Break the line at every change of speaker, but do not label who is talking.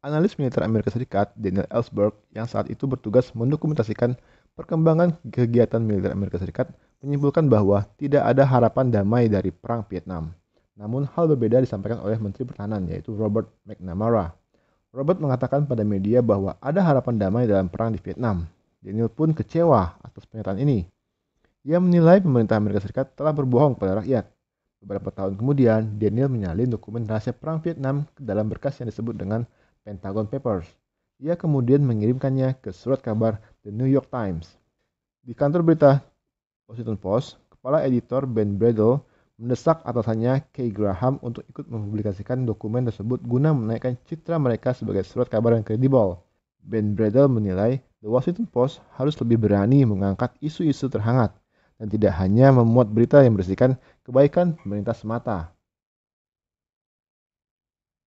Analis militer Amerika Serikat Daniel Ellsberg yang saat itu bertugas mendokumentasikan perkembangan kegiatan militer Amerika Serikat menyimpulkan bahwa tidak ada harapan damai dari perang Vietnam. Namun hal berbeda disampaikan oleh Menteri Pertahanan yaitu Robert McNamara. Robert mengatakan pada media bahwa ada harapan damai dalam perang di Vietnam. Daniel pun kecewa atas pernyataan ini. Ia menilai pemerintah Amerika Serikat telah berbohong kepada rakyat Beberapa tahun kemudian, Daniel menyalin dokumen rahasia perang Vietnam ke dalam berkas yang disebut dengan Pentagon Papers. Ia kemudian mengirimkannya ke surat kabar The New York Times. Di kantor berita Washington Post, kepala editor Ben Bradle mendesak atasannya Kay Graham untuk ikut mempublikasikan dokumen tersebut guna menaikkan citra mereka sebagai surat kabar yang kredibel. Ben Bradle menilai The Washington Post harus lebih berani mengangkat isu-isu terhangat dan tidak hanya memuat berita yang bersihkan kebaikan pemerintah semata.